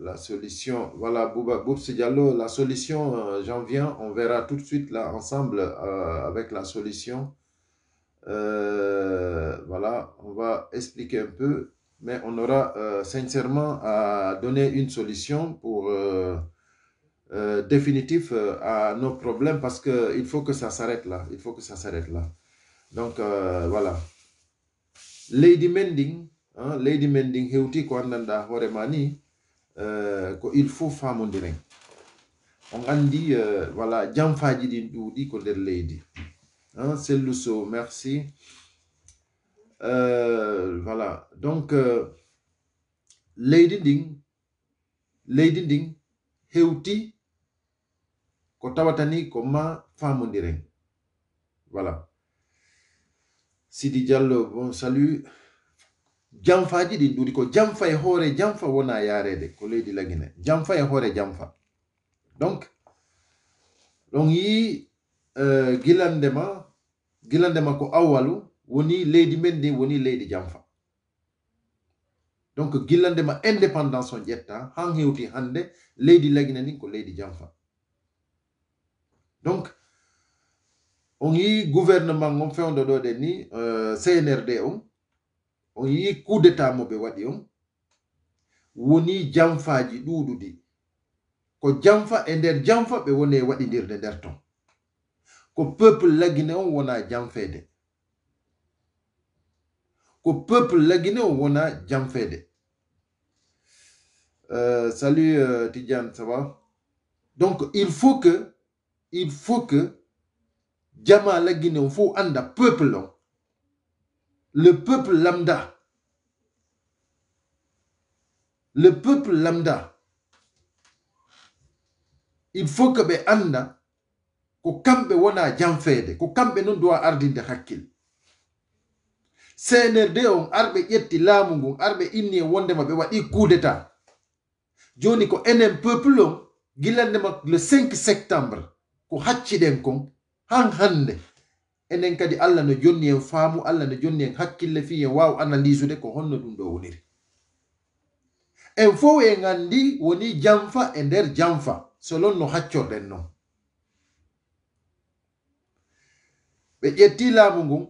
la solution, voilà, Bouba, Diallo, la solution, euh, j'en viens, on verra tout de suite là ensemble euh, avec la solution. Euh, voilà, on va expliquer un peu, mais on aura sincèrement à donner une solution pour définitif à nos problèmes parce qu'il faut que ça s'arrête là, il faut que ça s'arrête là. Donc voilà. Lady Mending, hein, Lady Mending, Heuti Kwandanda, Horemani, euh, ko il faut faire ren on dit euh, voilà janfaji di ɗuuɗi ko der leydi hein, selluso merci euh, voilà donc leydi ding leydi ding hewti ko ni ko ma famudiren voilà sidi diallo bon salut janfaji ɗin ɗuɗi ko janfa e hoore janfa wona yarede ko leydi lagine jamfa e hoore jamfa donc ɗon yi uh, gilandema gilandema ko awalu woni leydi men ndi woni leydi janfa donc gillandema indépendance on ƴetta han hewti hande leydi lagine ni ko leydi janfa donc on yi gouvernement on fewdo ɗo ɗen ni uh, cnrd on yi d'état mo ɓe wadi on woni jamfaaji ɗuɗuɗi ko jamfa e nder jamfa be woni e de der ton ko peuple guinée on wona jamfede ko peuple guinée on wona jamfede euh, salut euh, ça va donc il faut que il faut que jama lagine on fo anda peuple on le peuple lambda, le peuple lambda, il faut que be anda ko kambe wona jamfede ko kamɓe noon duwa ardinde hakkille cnrd on arbe yetti laamu ngun arɓe inni e wondema ɓe coup joni ko enen peuple on gillandema le 5 septembre ko hacciɗen kon han hande enen kadi allah no jonni en faamu allah no jonni en hakkille fi en waawa analysude ko honno ɗum ɗo woniri en fof en anndi woni janfa e nder janfa selon no haccorɗen noon ɓe ƴetti laamu ngun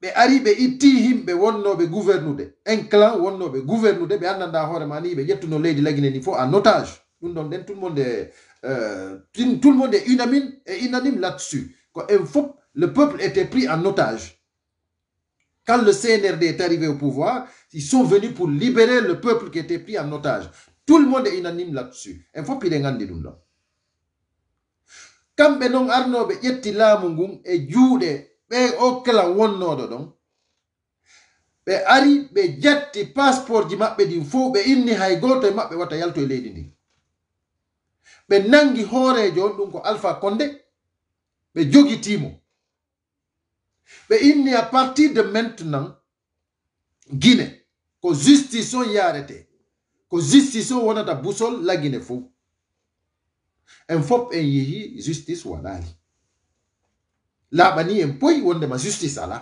ɓe ari ɓe itti himɓe wonnooɓe gouvernude enclan wonnooɓe gouvernude ɓe anndanda hoore ma ni ɓe ƴettuno leydi lagine ni fof en otage ɗum ɗon nden tout le monde euh, tout le monde e unamin e unanime là dessus Le peuple était pris en otage. Quand le CNRD est arrivé au pouvoir, ils sont venus pour libérer le peuple qui était pris en otage. Tout le monde est unanime là-dessus. Il faut pile ngandi dum ɗon kamɓe noon arnoɓe ƴetti laamu ngun e juuɗe ɓe okkala wonnoɗo ɗon ɓe ari ɓe jatti passeport ji maɓɓe ɗin fof ɓe inni hay goto e maɓɓe watta yalto e leydi ndi ɓe nangi hoorejo on ɗum ko alpha konde ɓe jogitimo ɓe inni à partir de maintenant guine ko justice on yarete ko justice o wonata busol lagine fo en fof en yehi justice waɗali laaɓani en poyi wondema justice ala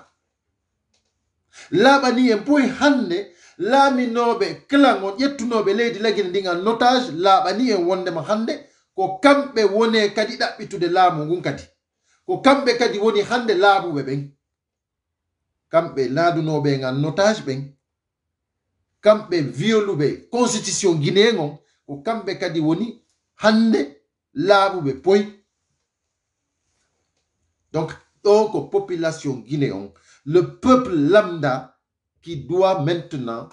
laaɓani en poyi hannde laaminoɓe clan on ƴettunoɓe leydi lagine ndin notage laaɓani en wondema hannde ko kamɓe wone kadi ɗaɓɓitude laamu ngun kadi ko kamɓe kadi woni hande laaɓuɓe ɓen kamɓe laadunoɓe ngan notage ɓen kamɓe violuɓe constitution guinéen ko kamɓe kadi woni hande laaɓuɓe poy donc ɗo ko population guinéen on le peuple lambda qui doit maintenant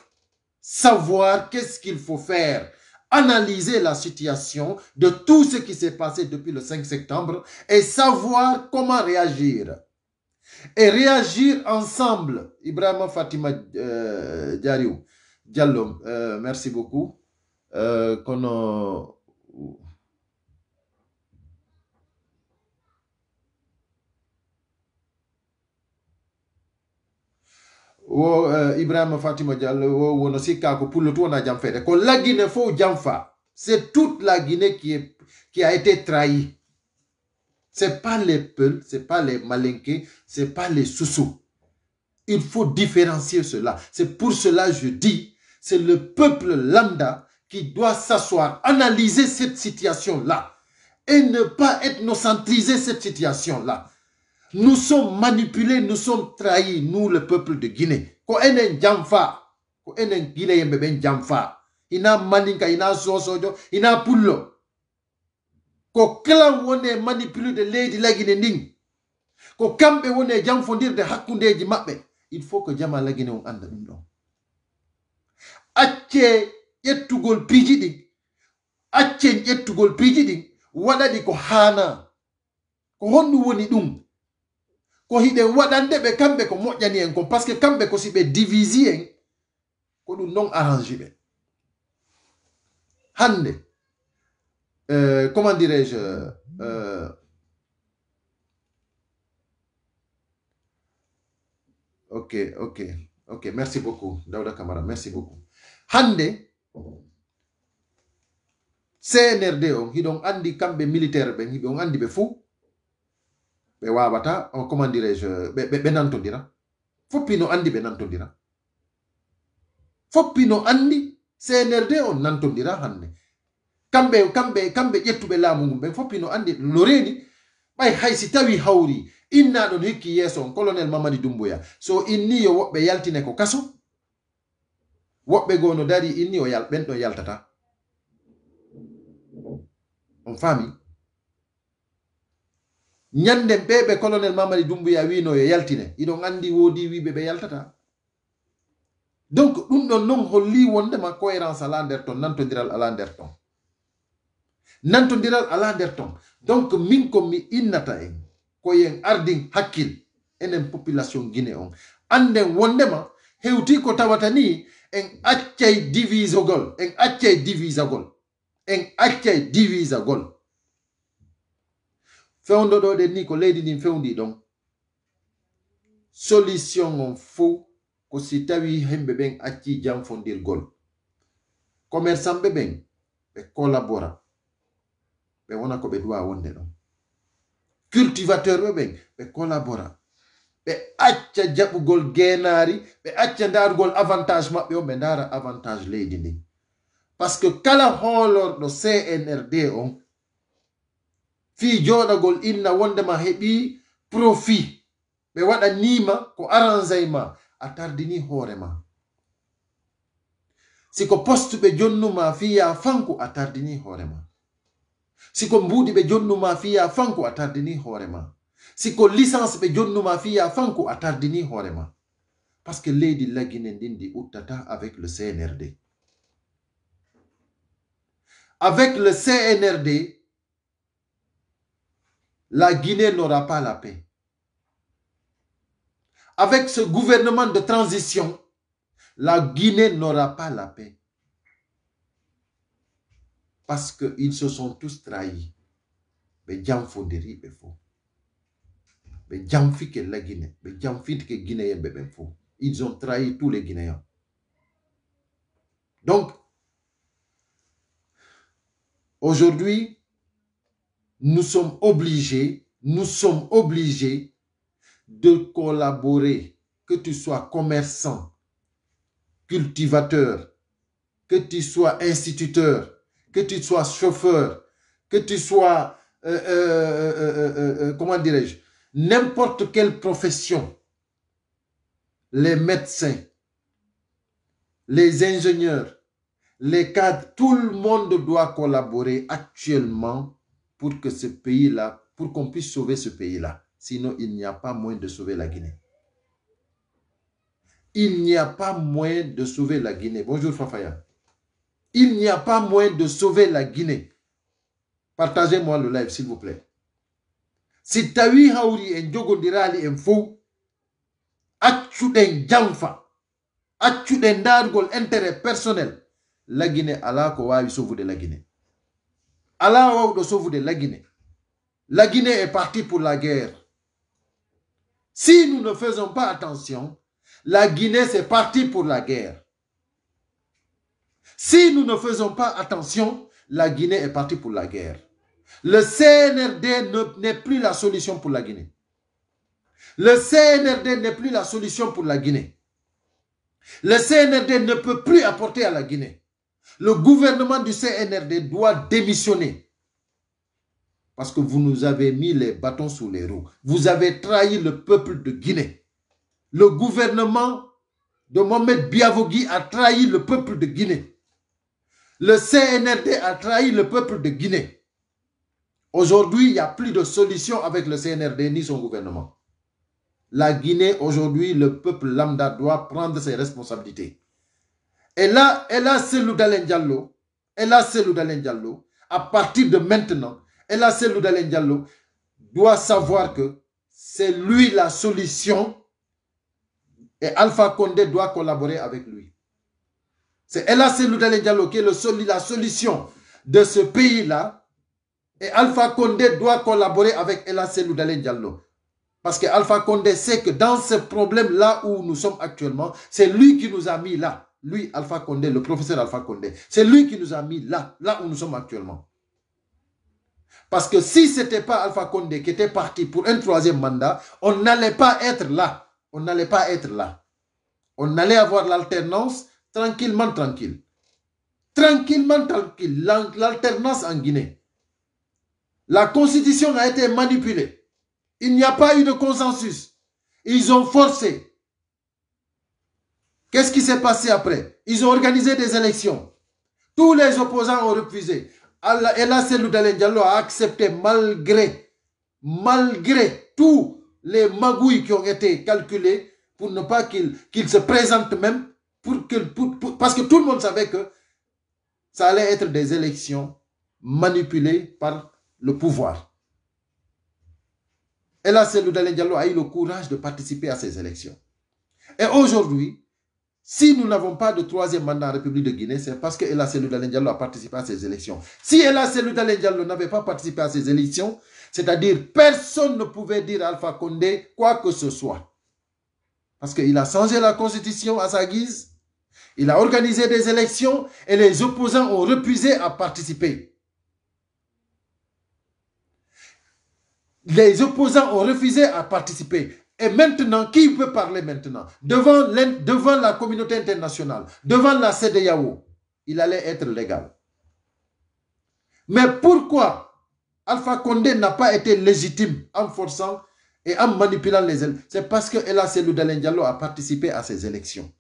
savoir qu'est-ce qu'il faut faire analyser la situation de tout ce qui s'est passé depuis le 5 septembre et savoir comment réagir. Et réagir ensemble. Ibrahim Fatima euh, Diallo, euh, merci beaucoup. Euh, Eh, Ibrahim fatima diallo la guinée c'est toute la guinée qui, est, qui a été trahie c'est pas les peuls c'est pas les malinqués c'est pas les soussous il faut différencier cela c'est pour cela je dis c'est le peuple lambda qui doit s'asseoir analyser cette situation là et ne pas ethnocentriser cette situation-là. Nous sommes manipulés, nous sommes trahis, nous, le peuple de Guinée. Ina maninka, ina sosojo, ina pullo. Ko klan wone manipulé de leydi la Guinée ning. Ko kambe wone jamfondir de lady mabbe. Il faut que jama la on ande dum don. Acce yettugol piiji ɗin accen ƴettugol piiji ɗin waɗaɗi ko hana, ko honɗum woni ko hiɗen wadande be kambe ko moƴƴani en ko parce que kambe ko si ɓe divisi en ko ɗum non arrange ɓe hande euh, comment dirais je euh, ok ok ok merci beaucoup dawda camara merci beaucoup hande cnrd on hiɗon andi kamɓe militaire ɓen hiɓe on andi ɓe fou ɓe wawata comment dirage ɓe nantodira foppi no andi ɓe nantodira foppi no andi cnrd on nantodira hanne kamɓe kamɓe kamɓe ƴettuɓe laamu ngu ɓe foppi no andi no reni ɓay hay si tawi hawri inna ɗon hikki yeeso on colonel mamadi dumboya so inni yo woɓɓe yaltine ko kaso woɓɓe goo no dari inni o ɓen ɗon yaltata on faami ñande ɓe ɓe colonel mamadi dumbuya wino yo yaltine iɗon andi woodi wiɓe ɓe yaltata donc ɗum ɗon noon holli wondema cohérence ala nder ton nantodiral ala nder ton nantodiral ala nder ton donc min ko mi innata en koyen ardin hakkil enen population guine on anden wondema hewti ko tawata ni en accay divisogol en accay divisagol en accay divisagol fewndoɗoɗe ni ko leydi ndin fewndi ɗon solution on fuu ko si tawi himɓe ɓen acci janfondirgol commerçant ɓe ɓen ɓe collabora ɓe wona ko ɓe duwa wonde ɗon cultivateur ɓe ɓen ɓe collabora ɓe acca jaɓugol geenaari ɓe acca ndaarugol avantage maɓɓe on ɓe ndaara avantage leydi ndin par ce que kala hoolorɗo cnrd on fi jooɗagol inna wondema heɓi profit ɓe waɗanima ko arrangey ma a tardini hoore Si siko postuɓe jonnuma fiya fanko a tardini hoore siko mbuuɗi ɓe jonnuma fiya fanko a tardini horema siko licence ɓe jonnuma fiya fanko a tardini hoore Parce par ce que leydi laginen ɗin ndi uttata avec le cnrd avec le cnrd la Guinée n'aura pas la paix. Avec ce gouvernement de transition, la Guinée n'aura pas la paix. Parce qu'ils se sont tous trahis. Mais Djamfoderi est faux. Mais que la Guinée. Mais Djamfi que Guinéen est faux. Ils ont trahi tous les Guinéens. Donc, aujourd'hui, nous sommes obligés, nous sommes obligés de collaborer, que tu sois commerçant, cultivateur, que tu sois instituteur, que tu sois chauffeur, que tu sois, euh, euh, euh, comment dirais-je, n'importe quelle profession, les médecins, les ingénieurs, les cadres, tout le monde doit collaborer actuellement pour que ce pays-là, pour qu'on puisse sauver ce pays-là. Sinon, il n'y a pas moyen de sauver la Guinée. Il n'y a pas moyen de sauver la Guinée. Bonjour Fafaya. Il n'y a pas moyen de sauver la Guinée. Partagez-moi le live, s'il vous plaît. Si Tawi Hauri en Jogondirali en Fou, Achuden Jamfa, d'un Dargol, intérêt personnel, la Guinée, Allah Kowa, sauve de la Guinée de la Guinée. La Guinée est partie pour la guerre. Si nous ne faisons pas attention, la Guinée, c'est partie pour la guerre. Si nous ne faisons pas attention, la Guinée est partie pour la guerre. Le CNRD n'est plus la solution pour la Guinée. Le CNRD n'est plus la solution pour la Guinée. Le CNRD ne peut plus apporter à la Guinée. Le gouvernement du CNRD doit démissionner. Parce que vous nous avez mis les bâtons sous les roues. Vous avez trahi le peuple de Guinée. Le gouvernement de Mohamed Biavogui a trahi le peuple de Guinée. Le CNRD a trahi le peuple de Guinée. Aujourd'hui, il n'y a plus de solution avec le CNRD ni son gouvernement. La Guinée, aujourd'hui, le peuple lambda doit prendre ses responsabilités. Et là, À partir de maintenant, et a doit savoir que c'est lui la solution et Alpha Condé doit collaborer avec lui. C'est Ella Seloudale qui est la solution de ce pays-là. Et Alpha Condé doit collaborer avec Ella Seloudale Parce que Alpha Condé sait que dans ce problème-là où nous sommes actuellement, c'est lui qui nous a mis là lui, Alpha Condé, le professeur Alpha Condé, c'est lui qui nous a mis là, là où nous sommes actuellement. Parce que si ce n'était pas Alpha Condé qui était parti pour un troisième mandat, on n'allait pas être là. On n'allait pas être là. On allait avoir l'alternance tranquillement, tranquille. Tranquillement, tranquille. L'alternance en Guinée. La constitution a été manipulée. Il n'y a pas eu de consensus. Ils ont forcé. Qu'est-ce qui s'est passé après Ils ont organisé des élections. Tous les opposants ont refusé. et là, Diallo a accepté malgré, malgré tous les magouilles qui ont été calculées pour ne pas qu'il se présente même, pour que, parce que tout le monde savait que ça allait être des élections manipulées par le pouvoir. Et là, Dalen Diallo a eu le courage de participer à ces élections. Et aujourd'hui, si nous n'avons pas de troisième mandat en République de Guinée, c'est parce que Ella Seloudalen a participé à ces élections. Si Ella Lendiallo n'avait pas participé à ces élections, c'est-à-dire personne ne pouvait dire à Alpha Condé quoi que ce soit. Parce qu'il a changé la constitution à sa guise, il a organisé des élections et les opposants ont refusé à participer. Les opposants ont refusé à participer. Et maintenant, qui peut parler maintenant devant, devant la communauté internationale, devant la CDAO, il allait être légal. Mais pourquoi Alpha Condé n'a pas été légitime en forçant et en manipulant les élections C'est parce que Ella Selou a participé à ces élections.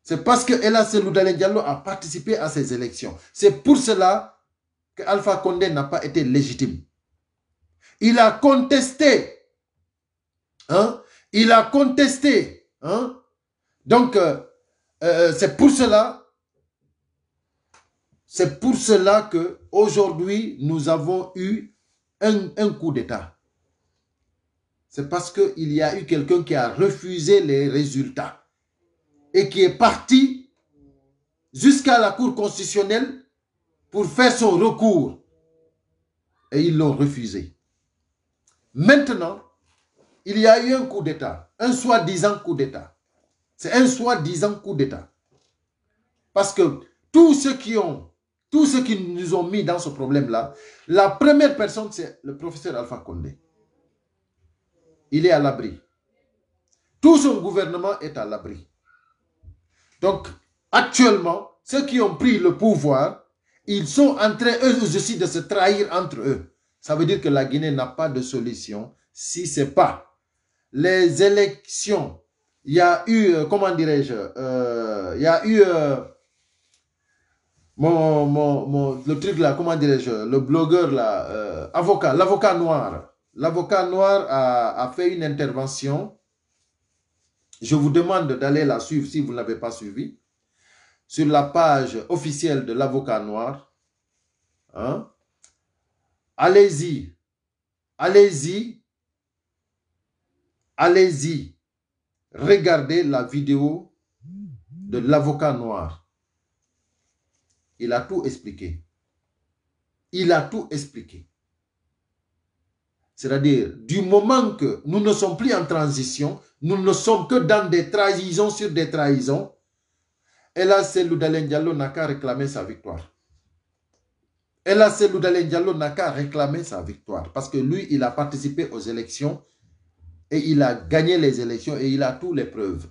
C'est parce que Ella Selou a participé à ces élections. C'est pour cela que Alpha Condé n'a pas été légitime. Il a contesté Hein, il a contesté. Hein? Donc, euh, euh, c'est pour cela, c'est pour cela que aujourd'hui nous avons eu un, un coup d'État. C'est parce qu'il y a eu quelqu'un qui a refusé les résultats et qui est parti jusqu'à la Cour constitutionnelle pour faire son recours. Et ils l'ont refusé. Maintenant, il y a eu un coup d'État, un soi-disant coup d'État. C'est un soi-disant coup d'État. Parce que tous ceux qui ont, tous ceux qui nous ont mis dans ce problème-là, la première personne, c'est le professeur Alpha Condé. Il est à l'abri. Tout son gouvernement est à l'abri. Donc, actuellement, ceux qui ont pris le pouvoir, ils sont en train, eux aussi, de se trahir entre eux. Ça veut dire que la Guinée n'a pas de solution si ce n'est pas les élections, il y a eu, euh, comment dirais-je, euh, il y a eu euh, mon, mon, le truc là, comment dirais-je, le blogueur là, avocat, l'avocat noir. L'avocat noir a, fait une intervention. Je vous demande d'aller la suivre si vous ne l'avez pas suivi. Sur la page officielle de l'avocat noir. Hein. Allez-y. Allez-y allez-y, regardez la vidéo de l'avocat noir. Il a tout expliqué. Il a tout expliqué. C'est-à-dire, du moment que nous ne sommes plus en transition, nous ne sommes que dans des trahisons sur des trahisons, et là, c'est Diallo n'a qu'à réclamer sa victoire. Et là, c'est Diallo n'a qu'à réclamer sa victoire. Parce que lui, il a participé aux élections et il a gagné les élections et il a toutes les preuves.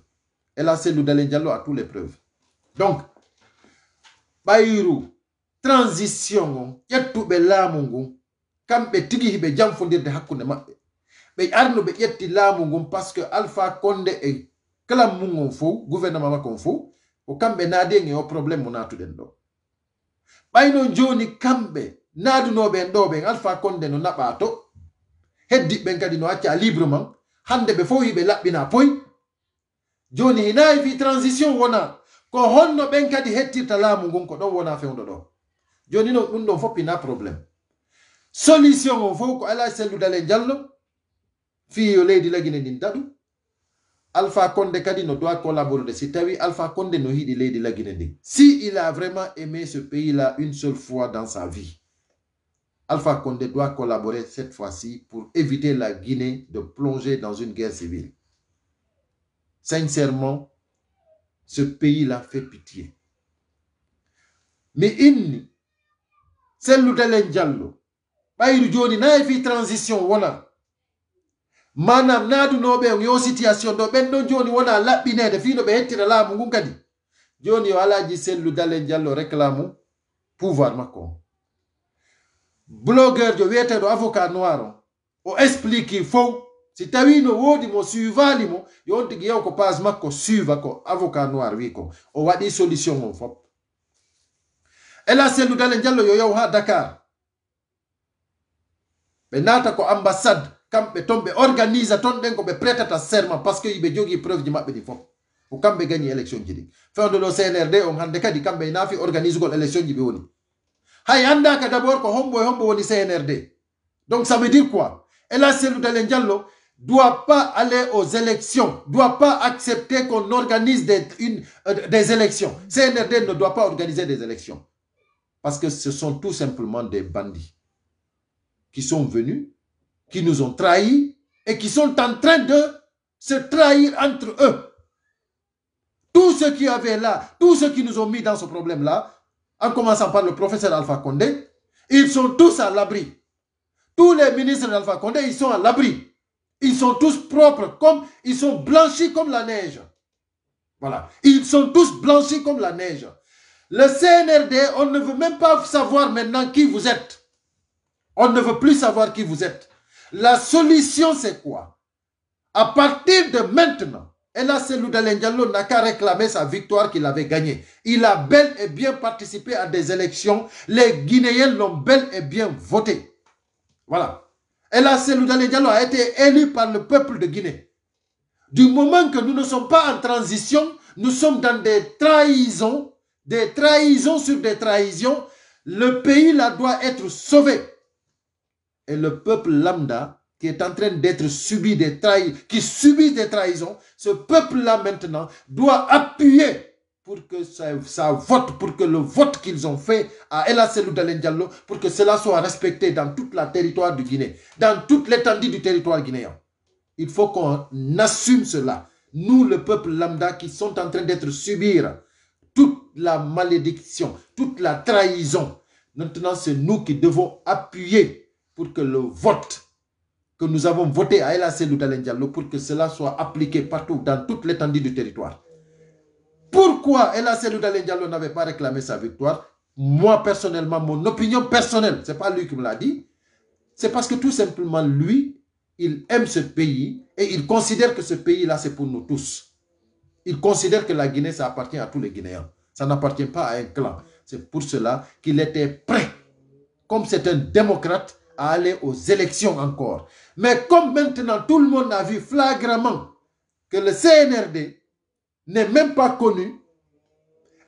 Et là, c'est Diallo a toutes les preuves. Donc, Bayrou, transition, tout be monde ngun, kamɓe de Be arno là, parce que Alpha Condé kala e mungu gouvernement il y a tout le monde. joni monde. en Alpha Condé no naɓa to, di di no librement hande ɓe fof yiɓe laɓɓina poy joni hinayi fi transition wona ko honno ɓen kadi hettirta laamu ngun ko ɗon wona fewdo ɗo joni non ɗum ɗon na probléme solution on fof ko ala selludal e jallo fiyo leydi lagine ndin daɗu alpha konde kadi no doit collaborer si tawi alpha konde no hiɗi leydi lagine ndin si il a vraiment aimé ce pays là une seule fois dans sa vie Alpha Condé doit collaborer cette fois-ci pour éviter la Guinée de plonger dans une guerre civile. Sincèrement, ce pays-là fait pitié. Mais inni, celle de Diallo, bayru joni nayi fi transition wona manam nadunoɓe yo situation do ben do joni wona laɓɓinede fi no be hettira la ngun kadi joni ji alaji selludalen diallo réclame pouvoir makko blogueur jo wiyeteɗo avocat noir o o expliqui fow si tawi no woodi mo suivalimo yontigui yew ko page makko suiva ko avocat noir wi ko o waɗi solution on fop ela sendudale jallo yo yow ha dakar ɓe naata ko ambassade kamɓe ton ɓe organise ton ɗen ko ɓe prêtata serment par ce que yiɓe jogui preuve ji maɓɓe ɗi fop ko kamɓe gagni élection ji ɗi fewdo ɗo cnrd on hande kadi kamɓe e nafi organise gol élection ji ɓe woni hay d'abord CNRD donc ça veut dire quoi Et là, c'est le Diallo doit pas aller aux élections, doit pas accepter qu'on organise des, une, euh, des élections. CNRD ne doit pas organiser des élections. Parce que ce sont tout simplement des bandits qui sont venus, qui nous ont trahis et qui sont en train de se trahir entre eux. Tous ceux qui avaient là, tous ceux qui nous ont mis dans ce problème-là, en commençant par le professeur Alpha Condé, ils sont tous à l'abri. Tous les ministres d'Alpha Condé, ils sont à l'abri. Ils sont tous propres, comme ils sont blanchis comme la neige. Voilà. Ils sont tous blanchis comme la neige. Le CNRD, on ne veut même pas savoir maintenant qui vous êtes. On ne veut plus savoir qui vous êtes. La solution, c'est quoi À partir de maintenant, et là, Selou Diallo n'a qu'à réclamer sa victoire qu'il avait gagnée. Il a bel et bien participé à des élections. Les Guinéens l'ont bel et bien voté. Voilà. Et là, c'est Selou Diallo a été élu par le peuple de Guinée. Du moment que nous ne sommes pas en transition, nous sommes dans des trahisons, des trahisons sur des trahisons. Le pays là doit être sauvé. Et le peuple lambda qui est en train d'être subi des trahisons, qui subit des trahisons, ce peuple-là maintenant doit appuyer pour que ça, vote, pour que le vote qu'ils ont fait à El Dalen Diallo, pour que cela soit respecté dans toute la territoire du Guinée, dans toute l'étendue du territoire guinéen. Il faut qu'on assume cela. Nous, le peuple lambda, qui sont en train d'être subir toute la malédiction, toute la trahison. Maintenant, c'est nous qui devons appuyer pour que le vote que nous avons voté à El Loudalen Diallo pour que cela soit appliqué partout, dans toute l'étendue du territoire. Pourquoi El Loudalen Diallo n'avait pas réclamé sa victoire Moi, personnellement, mon opinion personnelle, ce n'est pas lui qui me l'a dit, c'est parce que tout simplement, lui, il aime ce pays et il considère que ce pays-là, c'est pour nous tous. Il considère que la Guinée, ça appartient à tous les Guinéens. Ça n'appartient pas à un clan. C'est pour cela qu'il était prêt, comme c'est un démocrate, à aller aux élections encore. Mais comme maintenant tout le monde a vu flagramment que le CNRD n'est même pas connu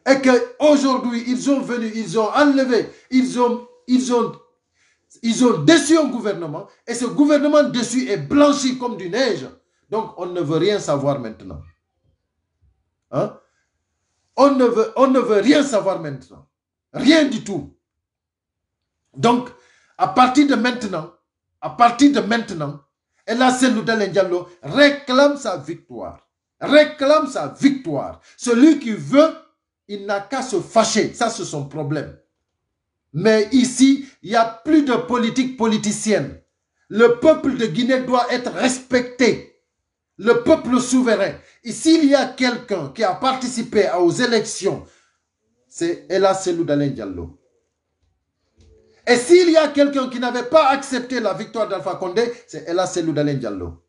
et qu'aujourd'hui ils ont venu, ils ont enlevé, ils ont, ils ont, ils ont déçu un gouvernement et ce gouvernement déçu est blanchi comme du neige. Donc on ne veut rien savoir maintenant. Hein? On, ne veut, on ne veut rien savoir maintenant. Rien du tout. Donc, à partir de maintenant, à partir de maintenant, Ella Asselou Diallo réclame sa victoire. Réclame sa victoire. Celui qui veut, il n'a qu'à se fâcher. Ça, c'est son problème. Mais ici, il n'y a plus de politique politicienne. Le peuple de Guinée doit être respecté. Le peuple souverain. Et s'il y a quelqu'un qui a participé aux élections, c'est Ella Asselou Diallo. Et s'il y a quelqu'un qui n'avait pas accepté la victoire d'Alpha Condé, c'est Ella Seloudalen Diallo.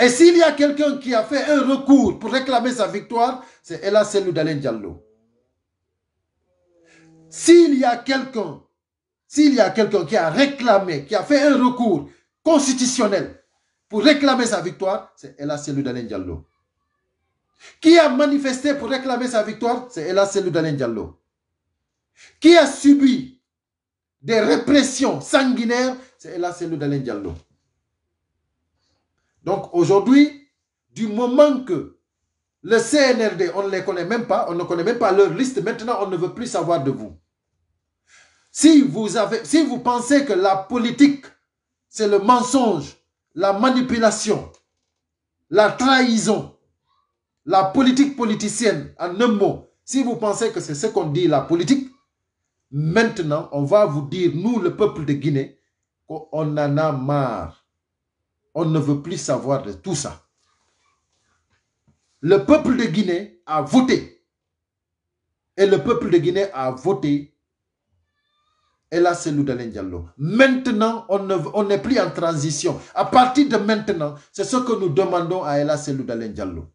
Et s'il y a quelqu'un qui a fait un recours pour réclamer sa victoire, c'est Ella Seloudalen Diallo. S'il y a quelqu'un, s'il y a quelqu'un qui a réclamé, qui a fait un recours constitutionnel pour réclamer sa victoire, c'est Ella Diallo. Qui a manifesté pour réclamer sa victoire, c'est Ella Diallo. Qui a subi des répressions sanguinaires, c'est là c'est le Dalen Diallo. Donc aujourd'hui, du moment que le CNRD, on ne les connaît même pas, on ne connaît même pas leur liste, maintenant on ne veut plus savoir de vous. Si vous, avez, si vous pensez que la politique, c'est le mensonge, la manipulation, la trahison, la politique politicienne, en un mot, si vous pensez que c'est ce qu'on dit la politique, Maintenant, on va vous dire, nous, le peuple de Guinée, qu'on en a marre. On ne veut plus savoir de tout ça. Le peuple de Guinée a voté. Et le peuple de Guinée a voté. Et là, c'est Diallo. Maintenant, on n'est plus en transition. À partir de maintenant, c'est ce que nous demandons à Ella Seloudalen Diallo.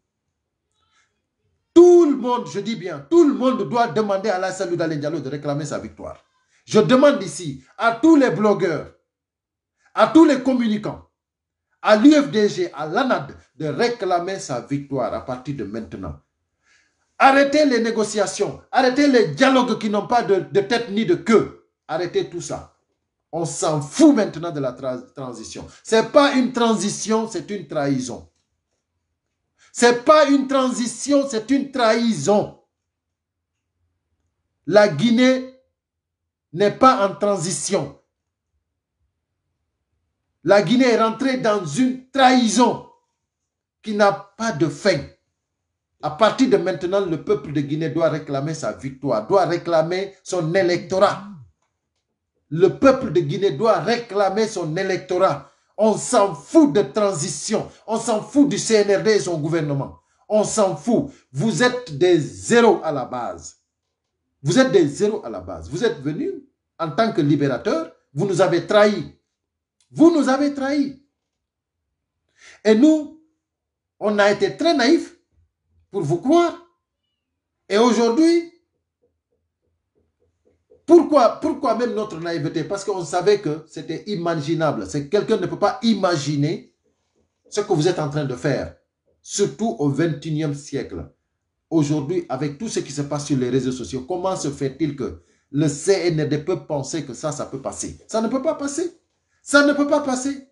Tout le monde, je dis bien, tout le monde doit demander à la salut Diallo de réclamer sa victoire. Je demande ici à tous les blogueurs, à tous les communicants, à l'UFDG, à l'ANAD, de réclamer sa victoire à partir de maintenant. Arrêtez les négociations, arrêtez les dialogues qui n'ont pas de, tête ni de queue. Arrêtez tout ça. On s'en fout maintenant de la transition. Ce n'est pas une transition, c'est une trahison n'est pas une transition, c'est une trahison. La Guinée n'est pas en transition. La Guinée est rentrée dans une trahison qui n'a pas de fin. À partir de maintenant, le peuple de Guinée doit réclamer sa victoire, doit réclamer son électorat. Le peuple de Guinée doit réclamer son électorat. On s'en fout de transition. On s'en fout du CNRD et son gouvernement. On s'en fout. Vous êtes des zéros à la base. Vous êtes des zéros à la base. Vous êtes venus en tant que libérateurs. Vous nous avez trahis. Vous nous avez trahis. Et nous, on a été très naïfs pour vous croire. Et aujourd'hui, pourquoi, pourquoi même notre naïveté Parce qu'on savait que c'était imaginable. C'est quelqu'un ne peut pas imaginer ce que vous êtes en train de faire, surtout au 21 siècle. Aujourd'hui, avec tout ce qui se passe sur les réseaux sociaux, comment se fait-il que le CND peut penser que ça, ça peut passer Ça ne peut pas passer. Ça ne peut pas passer.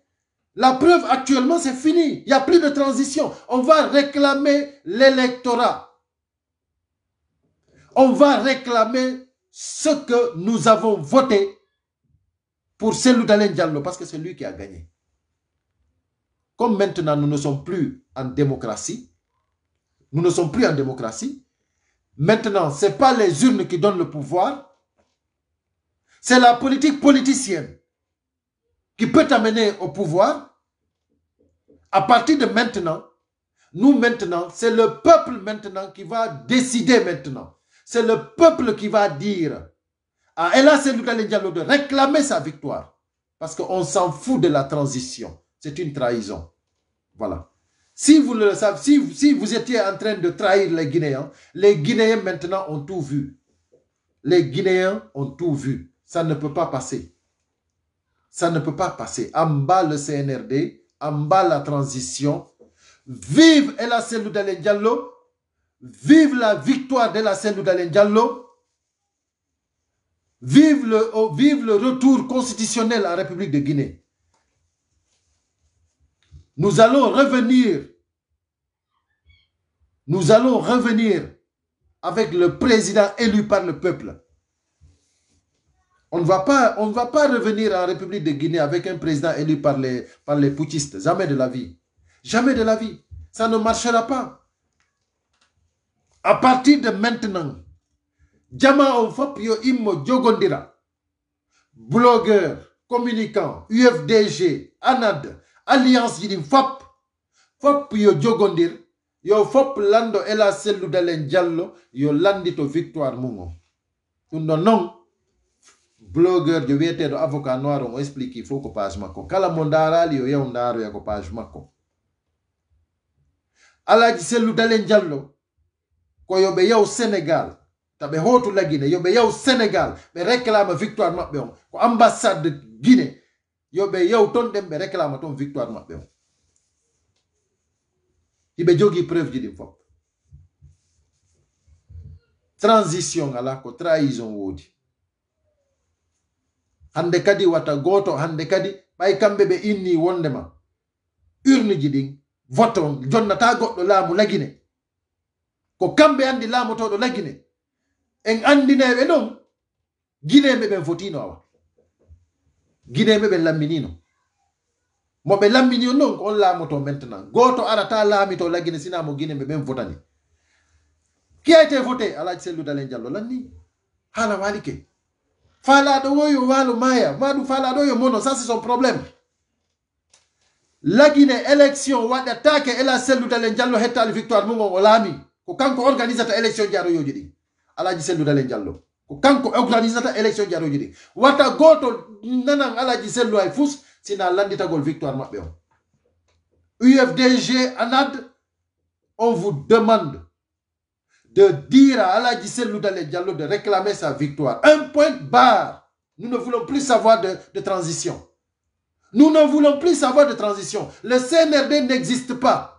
La preuve actuellement, c'est fini. Il n'y a plus de transition. On va réclamer l'électorat. On va réclamer ce que nous avons voté pour Selou Diallo parce que c'est lui qui a gagné. Comme maintenant nous ne sommes plus en démocratie, nous ne sommes plus en démocratie, maintenant ce n'est pas les urnes qui donnent le pouvoir, c'est la politique politicienne qui peut amener au pouvoir. À partir de maintenant, nous maintenant, c'est le peuple maintenant qui va décider maintenant. C'est le peuple qui va dire à Elas Lugalé Diallo de réclamer sa victoire. Parce qu'on s'en fout de la transition. C'est une trahison. Voilà. Si vous le savez, si vous, étiez en train de trahir les Guinéens, les Guinéens maintenant ont tout vu. Les Guinéens ont tout vu. Ça ne peut pas passer. Ça ne peut pas passer. En bas le CNRD, en bas la transition. Vive El Diallo, Vive la victoire de la scène d'Alain Diallo. Vive le, oh, vive le retour constitutionnel en la République de Guinée. Nous allons revenir. Nous allons revenir avec le président élu par le peuple. On ne va pas, on ne va pas revenir en République de Guinée avec un président élu par les, par les Jamais de la vie. Jamais de la vie. Ça ne marchera pas à partir de maintenant jama ou fop yo immo jogondira blogueur communicant ufdg anad alliance yiɗin fop fop yo jogondir yo fop lando ela selludaleen diallo yo Landito victoire mungo. Non non, blogueur, noon blogueur de avocat noir on explique il faut que page makko kala mondara darali yo yaw ko page makko alaji diallo ko yo ɓe yaw sénégal ta ɓe hotula guine yo ɓe yaw sénégal ɓe réclame victoire maɓɓe on ko ambassade guine yo ɓe yaw ton ɗen ɓe réclame ton victoire maɓɓe on hiɓe jogi preuve ji ɗin fof transition ala ko trahison woodi hande kadi wata goto hande kadi ɓay kamɓe ɓe inni wondema urne ji ɗin vote on jonnata goɗɗo laamu lagine ko kamɓe anndi laamotoɗo lagine en anndineeɓe ɗon gineeɓe ɓen fotino awa gineeɓe ɓen lamminino mo ɓe lammini on noon ko on laamoto maintenant gooto arata laamito lagine sina mo gineɓe ɓen fotani kiyayte fote alaaji selludalen diallo lanni haala waalike faalaɗo wo yo waalo maaya ma ɗum yo mono ça c'est son problème lagine élection waɗatake ela selludalen diallo hettali victoire mum o laami ko kanko organisata élection jaaroyoji ɗin alaji sellu dalen diallo ko kanko organisata élection jaaroji ɗin watta goto nanan alaji sellu ay fus sina landitagol victoire maɓɓe on ufdg anad on vous demande de dire à alaji sellu dalen diallo de réclamer sa victoire un point barre nous ne voulons plus savoir de, de transition nous ne voulons plus savoir de transition le cnrd n'existe pas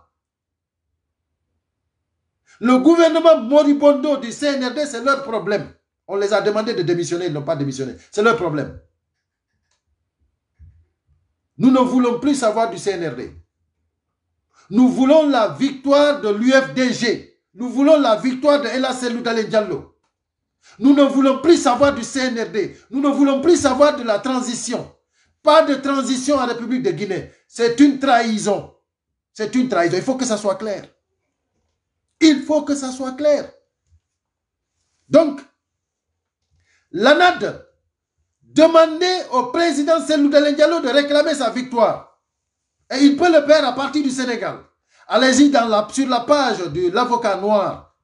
le gouvernement moribondo du CNRD, c'est leur problème. On les a demandé de démissionner, ils n'ont pas démissionné. C'est leur problème. Nous ne voulons plus savoir du CNRD. Nous voulons la victoire de l'UFDG. Nous voulons la victoire de Ella Diallo. Nous ne voulons plus savoir du CNRD. Nous ne voulons plus savoir de la transition. Pas de transition en République de Guinée. C'est une trahison. C'est une trahison. Il faut que ça soit clair. Il faut que ça soit clair. Donc, l'ANAD demandait au président Selou Diallo de réclamer sa victoire. Et il peut le faire à partir du Sénégal. Allez-y sur la page de l'avocat noir.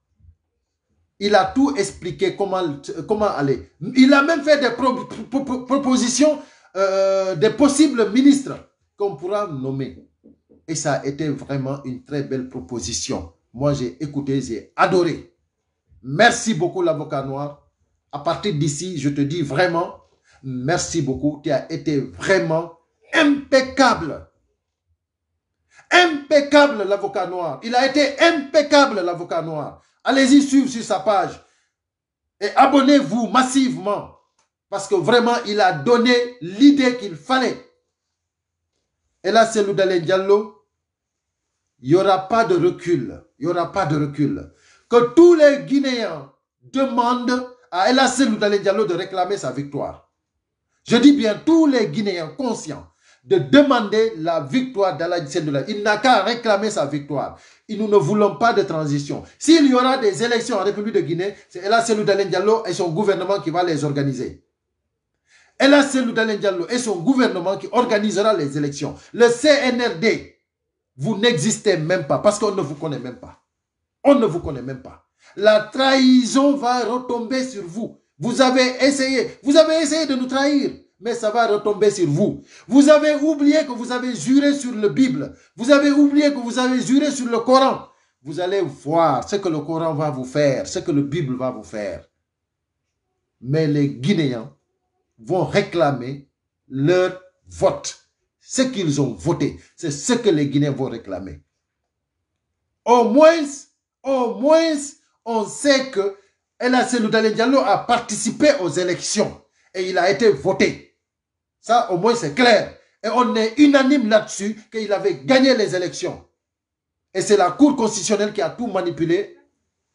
Il a tout expliqué comment, comment aller. Il a même fait des propositions euh, des possibles ministres qu'on pourra nommer. Et ça a été vraiment une très belle proposition. Moi, j'ai écouté, j'ai adoré. Merci beaucoup, l'avocat noir. À partir d'ici, je te dis vraiment, merci beaucoup. Tu as été vraiment impeccable. Impeccable, l'avocat noir. Il a été impeccable, l'avocat noir. Allez-y suivre sur sa page et abonnez-vous massivement parce que vraiment, il a donné l'idée qu'il fallait. Et là, c'est Loudalé Diallo il n'y aura pas de recul. Il n'y aura pas de recul. Que tous les Guinéens demandent à El Diallo de réclamer sa victoire. Je dis bien tous les Guinéens conscients de demander la victoire d'Allah Sendoula. Il n'a qu'à réclamer sa victoire. Et nous ne voulons pas de transition. S'il y aura des élections en République de Guinée, c'est El Diallo et son gouvernement qui va les organiser. El Diallo et son gouvernement qui organisera les élections. Le CNRD, vous n'existez même pas parce qu'on ne vous connaît même pas. On ne vous connaît même pas. La trahison va retomber sur vous. Vous avez essayé, vous avez essayé de nous trahir, mais ça va retomber sur vous. Vous avez oublié que vous avez juré sur le Bible. Vous avez oublié que vous avez juré sur le Coran. Vous allez voir ce que le Coran va vous faire, ce que le Bible va vous faire. Mais les Guinéens vont réclamer leur vote ce qu'ils ont voté, c'est ce que les Guinéens vont réclamer. Au moins, au moins, on sait que Ella Dalé Diallo a participé aux élections et il a été voté. Ça, au moins, c'est clair. Et on est unanime là-dessus qu'il avait gagné les élections. Et c'est la Cour constitutionnelle qui a tout manipulé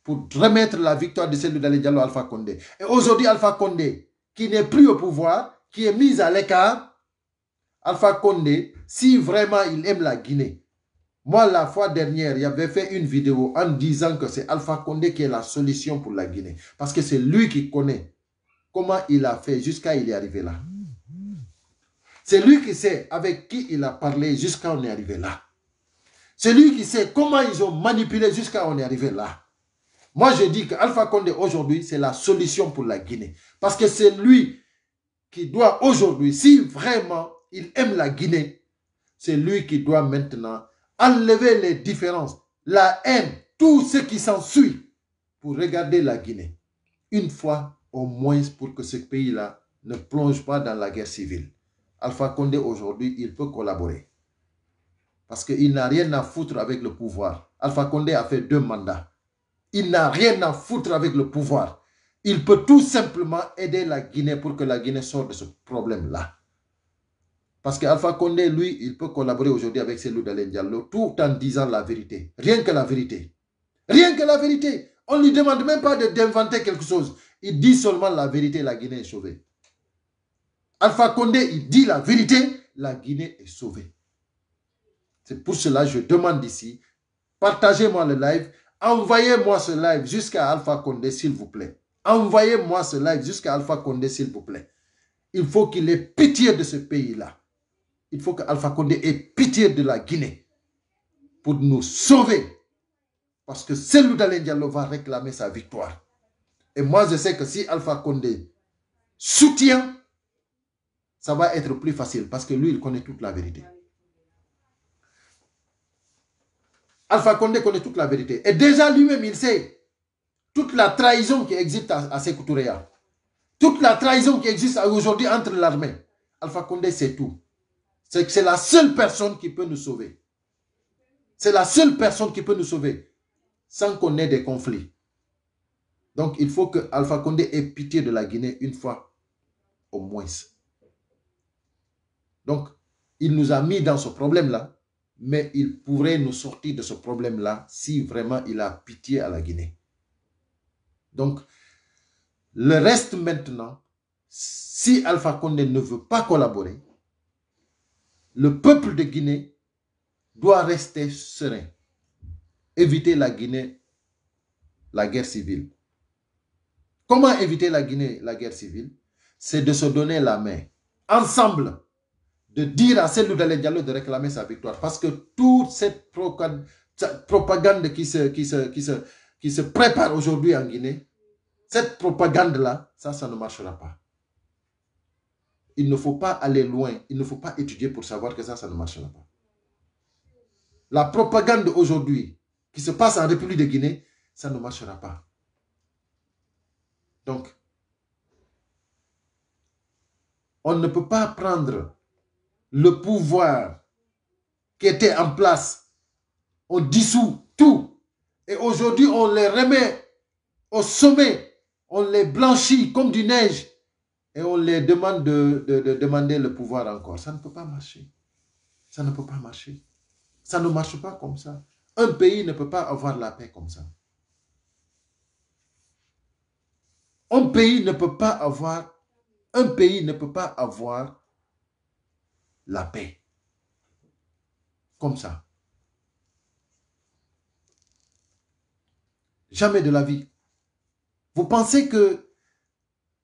pour remettre la victoire de Seloudale Diallo Alpha Condé. Et aujourd'hui, Alpha Condé, qui n'est plus au pouvoir, qui est mise à l'écart, Alpha Condé, si vraiment il aime la Guinée, moi, la fois dernière, il avait fait une vidéo en disant que c'est Alpha Condé qui est la solution pour la Guinée. Parce que c'est lui qui connaît comment il a fait jusqu'à il est arrivé là. C'est lui qui sait avec qui il a parlé jusqu'à on est arrivé là. C'est lui qui sait comment ils ont manipulé jusqu'à on est arrivé là. Moi, je dis qu'Alpha Condé, aujourd'hui, c'est la solution pour la Guinée. Parce que c'est lui qui doit, aujourd'hui, si vraiment il aime la Guinée, c'est lui qui doit maintenant enlever les différences, la haine, tout ce qui s'ensuit pour regarder la Guinée. Une fois au moins pour que ce pays-là ne plonge pas dans la guerre civile. Alpha Condé aujourd'hui, il peut collaborer. Parce qu'il n'a rien à foutre avec le pouvoir. Alpha Condé a fait deux mandats. Il n'a rien à foutre avec le pouvoir. Il peut tout simplement aider la Guinée pour que la Guinée sorte de ce problème-là. Parce qu'Alpha Condé, lui, il peut collaborer aujourd'hui avec Cellou Dalen Diallo tout en disant la vérité. Rien que la vérité. Rien que la vérité. On ne lui demande même pas d'inventer quelque chose. Il dit seulement la vérité, la Guinée est sauvée. Alpha Condé, il dit la vérité, la Guinée est sauvée. C'est pour cela que je demande ici, partagez-moi le live, envoyez-moi ce live jusqu'à Alpha Condé, s'il vous plaît. Envoyez-moi ce live jusqu'à Alpha Condé, s'il vous plaît. Il faut qu'il ait pitié de ce pays-là il faut que Alpha Condé ait pitié de la Guinée pour nous sauver. Parce que celui Dalen va réclamer sa victoire. Et moi, je sais que si Alpha Condé soutient, ça va être plus facile parce que lui, il connaît toute la vérité. Alpha Condé connaît toute la vérité. Et déjà lui-même, il sait toute la trahison qui existe à, à Toute la trahison qui existe aujourd'hui entre l'armée. Alpha Condé sait tout. C'est que c'est la seule personne qui peut nous sauver. C'est la seule personne qui peut nous sauver sans qu'on ait des conflits. Donc, il faut que Alpha Condé ait pitié de la Guinée une fois au moins. Donc, il nous a mis dans ce problème-là, mais il pourrait nous sortir de ce problème-là si vraiment il a pitié à la Guinée. Donc, le reste maintenant, si Alpha Condé ne veut pas collaborer, le peuple de Guinée doit rester serein, éviter la Guinée, la guerre civile. Comment éviter la Guinée, la guerre civile C'est de se donner la main, ensemble, de dire à celle de Diallo de réclamer sa victoire. Parce que toute cette propagande qui se, qui se, qui se prépare aujourd'hui en Guinée, cette propagande-là, ça, ça ne marchera pas. Il ne faut pas aller loin. Il ne faut pas étudier pour savoir que ça, ça ne marchera pas. La propagande aujourd'hui qui se passe en République de Guinée, ça ne marchera pas. Donc, on ne peut pas prendre le pouvoir qui était en place. On dissout tout. Et aujourd'hui, on les remet au sommet. On les blanchit comme du neige et on les demande de, demander le pouvoir encore. Ça ne peut pas marcher. Ça ne peut pas marcher. Ça ne marche pas comme ça. Un pays ne peut pas avoir la paix comme ça. Un pays ne peut pas avoir un pays ne peut pas avoir la paix comme ça. Jamais de la vie. Vous pensez que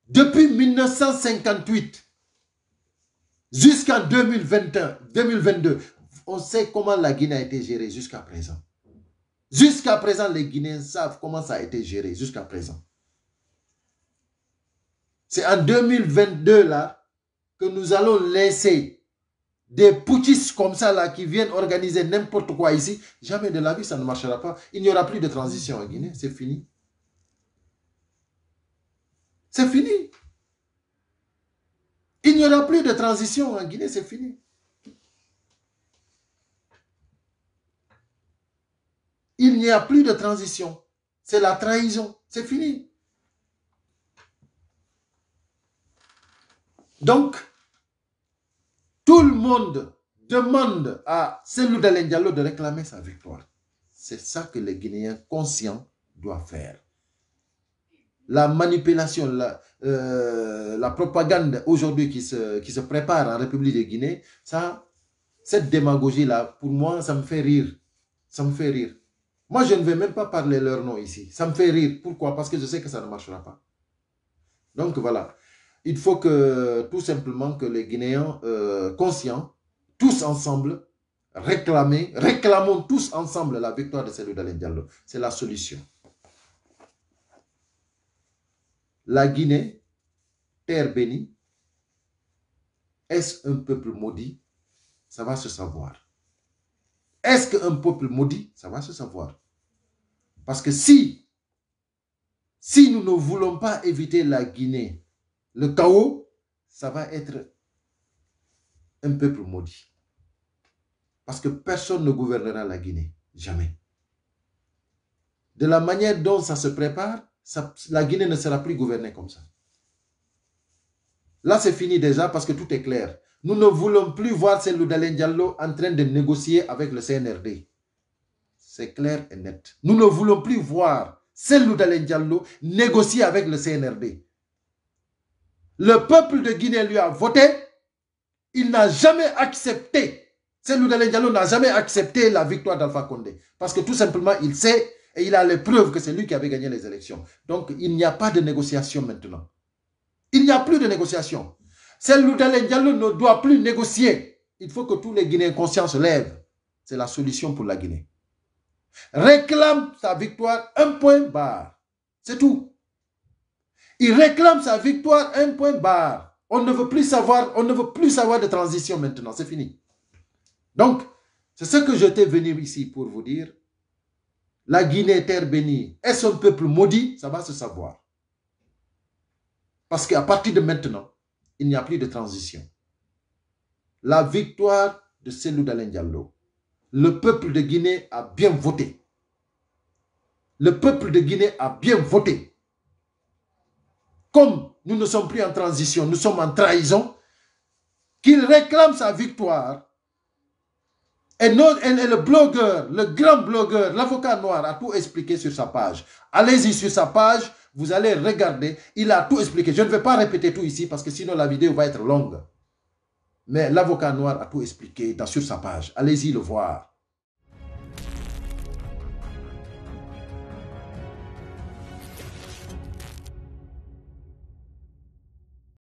depuis 1958 jusqu'en 2021, 2022, on sait comment la Guinée a été gérée jusqu'à présent. Jusqu'à présent, les Guinéens savent comment ça a été géré jusqu'à présent. C'est en 2022 là que nous allons laisser des poutistes comme ça là qui viennent organiser n'importe quoi ici. Jamais de la vie, ça ne marchera pas. Il n'y aura plus de transition en Guinée, c'est fini. C'est fini. Il n'y aura plus de transition en Guinée, c'est fini. Il n'y a plus de transition. C'est la trahison. C'est fini. Donc, tout le monde demande à Selou Diallo de réclamer sa victoire. C'est ça que les Guinéens conscients doivent faire la manipulation, euh, la, propagande aujourd'hui qui se, qui se prépare en République de Guinée, ça, cette démagogie-là, pour moi, ça me fait rire. Ça me fait rire. Moi, je ne vais même pas parler leur nom ici. Ça me fait rire. Pourquoi Parce que je sais que ça ne marchera pas. Donc voilà. Il faut que tout simplement que les Guinéens euh, conscients, tous ensemble, réclament, réclamons tous ensemble la victoire de Célou Diallo. C'est la solution. La Guinée, terre bénie, est-ce un peuple maudit Ça va se savoir. Est-ce qu'un peuple maudit Ça va se savoir. Parce que si, si nous ne voulons pas éviter la Guinée, le chaos, ça va être un peuple maudit. Parce que personne ne gouvernera la Guinée. Jamais. De la manière dont ça se prépare, la Guinée ne sera plus gouvernée comme ça. Là, c'est fini déjà parce que tout est clair. Nous ne voulons plus voir Cellou Diallo en train de négocier avec le CNRD. C'est clair et net. Nous ne voulons plus voir Cellou Diallo négocier avec le CNRD. Le peuple de Guinée lui a voté. Il n'a jamais accepté. Cellou Diallo n'a jamais accepté la victoire d'Alpha Condé. Parce que tout simplement, il sait et il a les preuves que c'est lui qui avait gagné les élections. Donc, il n'y a pas de négociation maintenant. Il n'y a plus de négociation. celle Diallo ne doit plus négocier. Il faut que tous les Guinéens conscients se lèvent. C'est la solution pour la Guinée. Réclame sa victoire, un point barre. C'est tout. Il réclame sa victoire, un point barre. On ne veut plus savoir, on ne veut plus savoir de transition maintenant. C'est fini. Donc, c'est ce que j'étais venu ici pour vous dire. La Guinée est terre bénie. Est-ce un peuple maudit Ça va se savoir. Parce qu'à partir de maintenant, il n'y a plus de transition. La victoire de Selou Diallo, le peuple de Guinée a bien voté. Le peuple de Guinée a bien voté. Comme nous ne sommes plus en transition, nous sommes en trahison, qu'il réclame sa victoire et, le blogueur, le grand blogueur, l'avocat noir a tout expliqué sur sa page. Allez-y sur sa page, vous allez regarder, il a tout expliqué. Je ne vais pas répéter tout ici parce que sinon la vidéo va être longue. Mais l'avocat noir a tout expliqué sur sa page. Allez-y le voir.